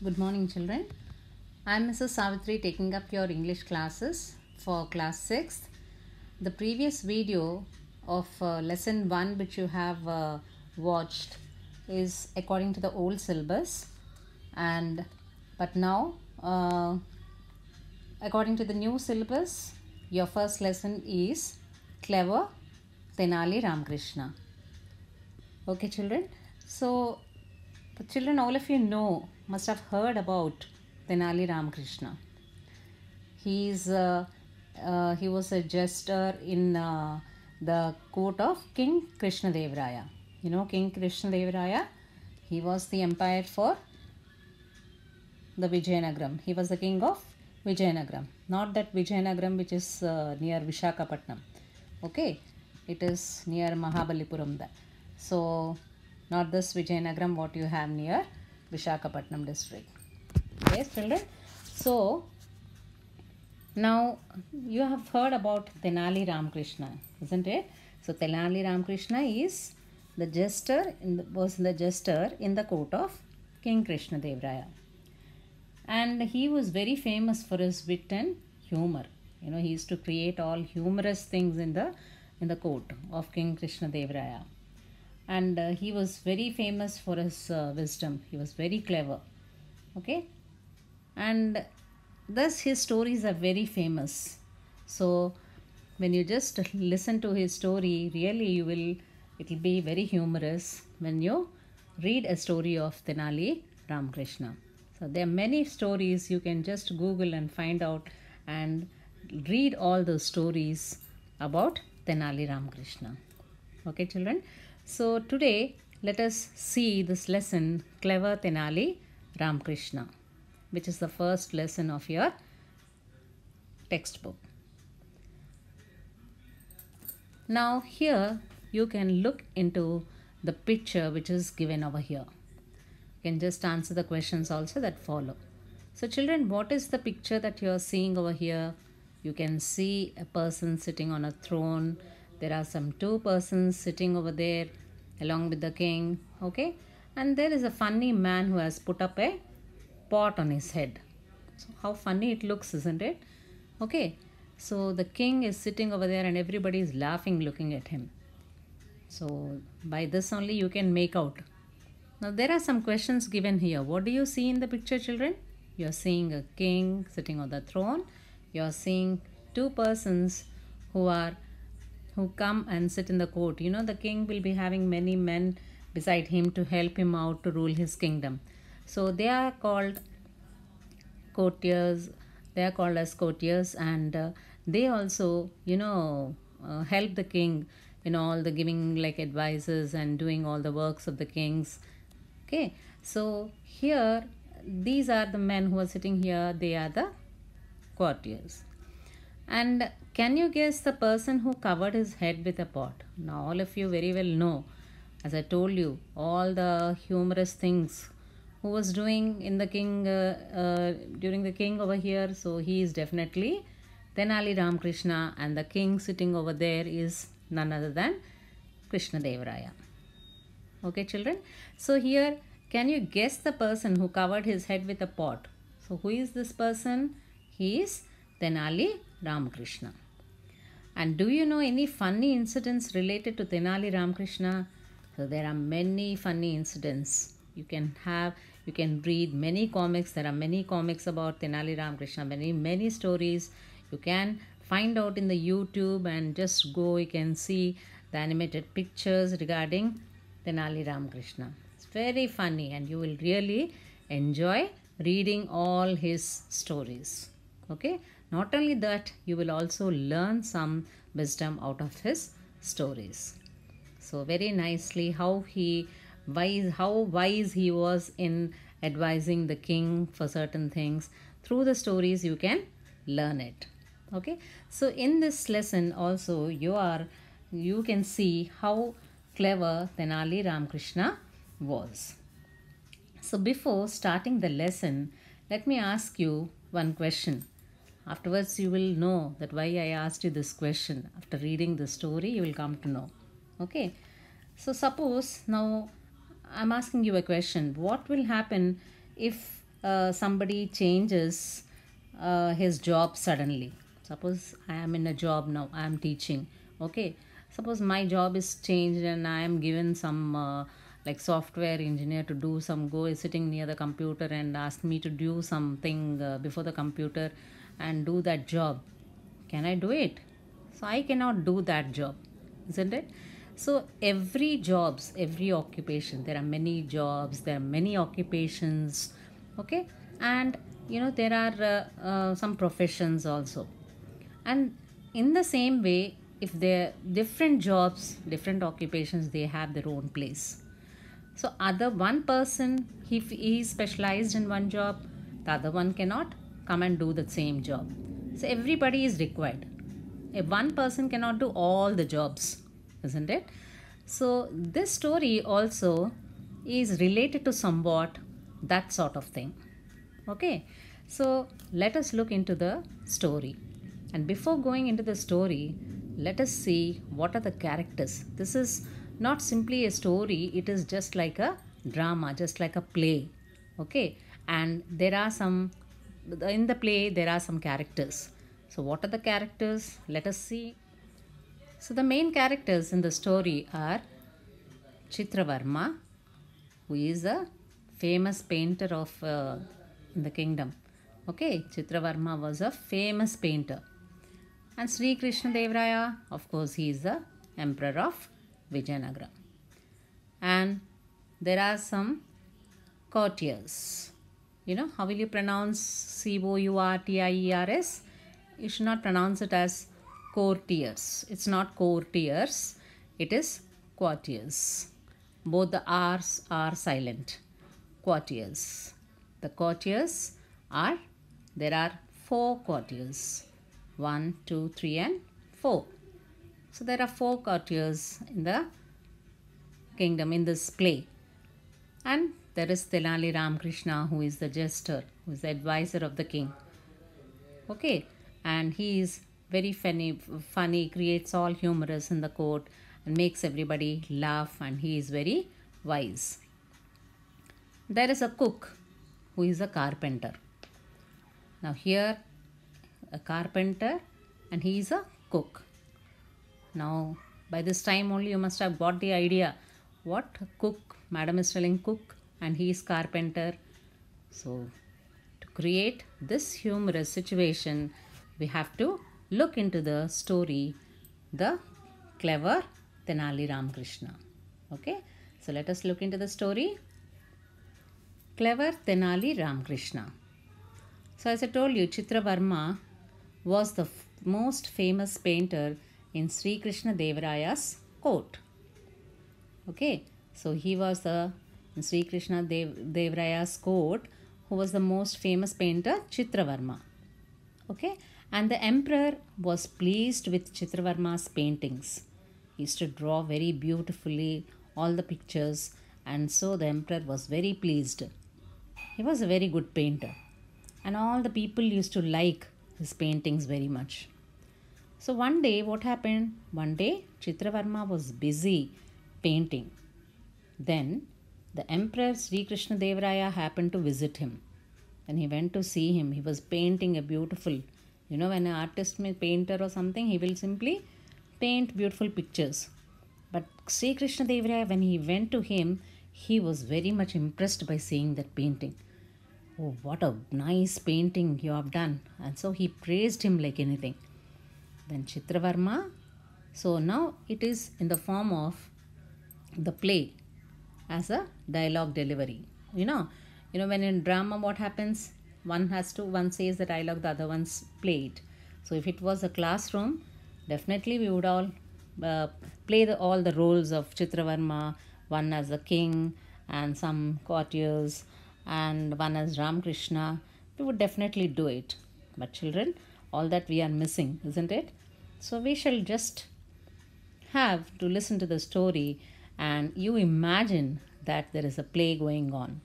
Good morning children. I am Mrs. Savitri taking up your English classes for class 6th. The previous video of uh, lesson 1 which you have uh, watched is according to the old syllabus and but now uh, according to the new syllabus your first lesson is clever Tenali Ramkrishna. Okay children. So children all of you know must have heard about Tenali Ramakrishna. He's, uh, uh, he was a jester in uh, the court of King Krishnadevaraya. You know, King Krishnadevaraya, he was the empire for the Vijayanagaram. He was the king of Vijayanagaram. Not that Vijayanagaram which is uh, near Vishakapatnam. Okay, it is near Mahabalipuram. There. So, not this Vijayanagaram what you have near Vishakhapatnam district. Yes, children. So, now you have heard about Tenali Ramakrishna, isn't it? So, Tenali Ramakrishna is the jester, in the, was the jester in the court of King Krishna Devraya. And he was very famous for his wit and humor. You know, he used to create all humorous things in the in the court of King Krishna Devraya and uh, he was very famous for his uh, wisdom he was very clever okay and thus his stories are very famous so when you just listen to his story really you will it will be very humorous when you read a story of tenali ramkrishna so there are many stories you can just google and find out and read all the stories about tenali ramkrishna okay children so today let us see this lesson Clever Tenali Ramkrishna which is the first lesson of your textbook. Now here you can look into the picture which is given over here. You can just answer the questions also that follow. So children, what is the picture that you are seeing over here? You can see a person sitting on a throne there are some two persons sitting over there along with the king okay and there is a funny man who has put up a pot on his head so how funny it looks isn't it okay so the king is sitting over there and everybody is laughing looking at him so by this only you can make out now there are some questions given here what do you see in the picture children you are seeing a king sitting on the throne you are seeing two persons who are who come and sit in the court. You know, the king will be having many men beside him to help him out to rule his kingdom. So they are called courtiers, they are called as courtiers, and uh, they also, you know, uh, help the king in all the giving like advices and doing all the works of the kings. Okay, so here these are the men who are sitting here, they are the courtiers. And can you guess the person who covered his head with a pot? Now, all of you very well know, as I told you, all the humorous things who was doing in the king, uh, uh, during the king over here. So, he is definitely Tenali Ramakrishna and the king sitting over there is none other than Krishna Devaraya. Okay, children? So, here, can you guess the person who covered his head with a pot? So, who is this person? He is Tenali Ramakrishna. And do you know any funny incidents related to Tenali Ramakrishna? So there are many funny incidents. You can have, you can read many comics. There are many comics about Tenali Ramakrishna, many, many stories. You can find out in the YouTube and just go, you can see the animated pictures regarding Tenali Ramakrishna. It's very funny and you will really enjoy reading all his stories. Okay. Not only that, you will also learn some wisdom out of his stories. So very nicely how he wise how wise he was in advising the king for certain things through the stories you can learn it okay so in this lesson also you are you can see how clever Tenali ramkrishna was so before starting the lesson let me ask you one question afterwards you will know that why I asked you this question. After reading the story, you will come to know. Okay. So suppose now I'm asking you a question. What will happen if uh, somebody changes uh, his job suddenly? Suppose I am in a job now. I am teaching. Okay. Suppose my job is changed and I am given some uh, like software engineer to do some go is sitting near the computer and asked me to do something uh, before the computer and do that job can i do it so i cannot do that job isn't it so every jobs every occupation there are many jobs there are many occupations okay and you know there are uh, uh, some professions also and in the same way if they're different jobs different occupations they have their own place so other one person if he is specialized in one job the other one cannot come and do the same job. So everybody is required. If one person cannot do all the jobs, isn't it? So this story also is related to somewhat that sort of thing. Okay, so let us look into the story. And before going into the story, let us see what are the characters. This is not simply a story, it is just like a drama, just like a play. Okay, and there are some in the play there are some characters. So what are the characters? Let us see. So the main characters in the story are Chitravarma, who is a famous painter of uh, the kingdom. Okay, Chitravarma was a famous painter. And Sri Krishna Devraya, of course, he is the emperor of Vijayanagara. And there are some courtiers you know how will you pronounce c o u r t i e r s you should not pronounce it as courtiers it's not courtiers it is courtiers both the r's are silent courtiers the courtiers are there are four courtiers one two three and four so there are four courtiers in the kingdom in this play and there is Tenali Ramkrishna who is the jester, who is the advisor of the king. Okay, and he is very funny, funny, creates all humorous in the court and makes everybody laugh, and he is very wise. There is a cook who is a carpenter. Now, here, a carpenter and he is a cook. Now, by this time only you must have got the idea what cook, madam is telling cook and he is carpenter so to create this humorous situation we have to look into the story the clever Tenali Ramakrishna okay so let us look into the story clever Tenali Ramakrishna so as I told you Chitra Varma was the most famous painter in Sri Krishna Devaraya's court okay so he was the Sri Krishna Dev, Devraya's court, who was the most famous painter, Chitravarma. Okay, and the emperor was pleased with Chitravarma's paintings. He used to draw very beautifully all the pictures, and so the emperor was very pleased. He was a very good painter, and all the people used to like his paintings very much. So one day, what happened? One day, Chitravarma was busy painting. Then the Emperor Sri Krishna Devaraya happened to visit him. And he went to see him. He was painting a beautiful, you know, when an artist, may painter or something, he will simply paint beautiful pictures. But Sri Krishna Devaraya, when he went to him, he was very much impressed by seeing that painting. Oh, what a nice painting you have done. And so he praised him like anything. Then Chitravarma. So now it is in the form of the play as a dialogue delivery you know you know when in drama what happens one has to one says the dialogue the other one's played so if it was a classroom definitely we would all uh, play the, all the roles of chitravarma one as the king and some courtiers and one as ramkrishna we would definitely do it but children all that we are missing isn't it so we shall just have to listen to the story and you imagine that there is a play going on.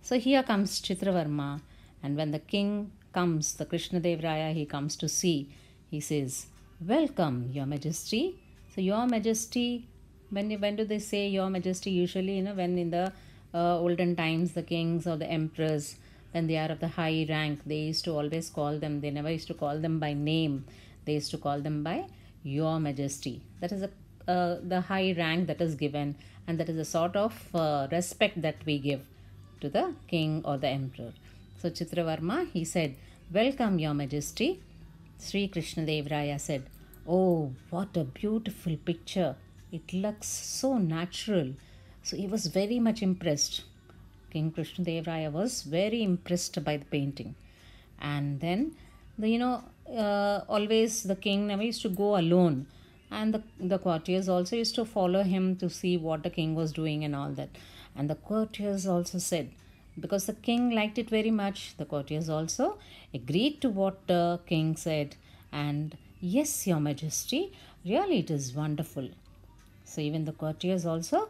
So here comes Chitravarma, and when the king comes, the Krishna Dev he comes to see, he says, Welcome, Your Majesty. So, Your Majesty, when, when do they say Your Majesty? Usually, you know, when in the uh, olden times, the kings or the emperors, when they are of the high rank, they used to always call them, they never used to call them by name, they used to call them by Your Majesty. That is a uh, the high rank that is given and that is a sort of uh, respect that we give to the king or the emperor. So Chitravarma he said, Welcome your majesty. Sri Krishna Devraya said, Oh what a beautiful picture. It looks so natural. So he was very much impressed. King Krishna Devraya was very impressed by the painting. And then the, you know uh, always the king never used to go alone and the, the courtiers also used to follow him to see what the king was doing and all that and the courtiers also said because the king liked it very much the courtiers also agreed to what the king said and yes your majesty really it is wonderful so even the courtiers also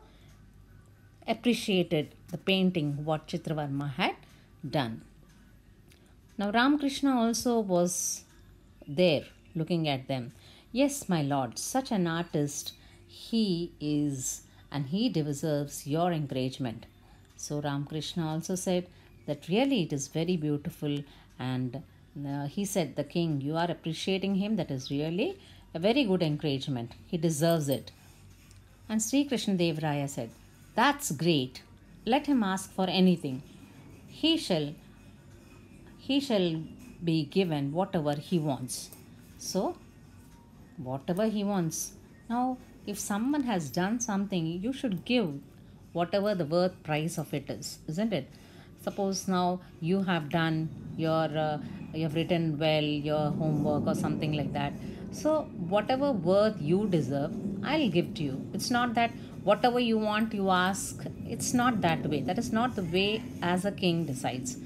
appreciated the painting what Chitravarma had done. Now ramkrishna also was there looking at them Yes, my lord, such an artist he is, and he deserves your encouragement. So, Ramakrishna also said that really it is very beautiful, and uh, he said, The king, you are appreciating him, that is really a very good encouragement. He deserves it. And Sri Krishna Dev said, That's great. Let him ask for anything. He shall he shall be given whatever he wants. So whatever he wants. Now, if someone has done something, you should give whatever the worth price of it is, isn't it? Suppose now you have done your, uh, you have written well your homework or something like that. So, whatever worth you deserve, I'll give to you. It's not that whatever you want, you ask. It's not that way. That is not the way as a king decides.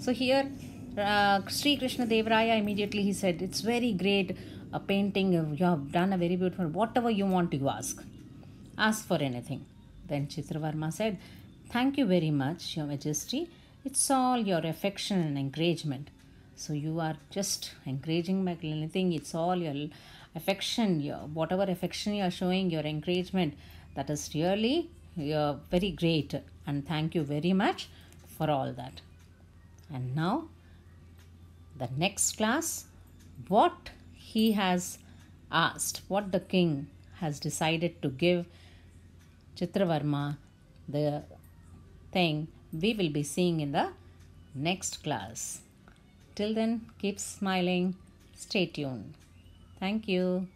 So, here uh, Sri Krishna Raya immediately he said, It's very great a painting, you have done a very beautiful, whatever you want you ask. Ask for anything. Then Chitravarma said, Thank you very much, Your Majesty. It's all your affection and encouragement. So you are just encouraging my anything. It's all your affection, your whatever affection you are showing, your encouragement. That is really you're very great. And thank you very much for all that. And now the next class what he has asked, what the king has decided to give Chitravarma, the thing we will be seeing in the next class. Till then, keep smiling, stay tuned. Thank you.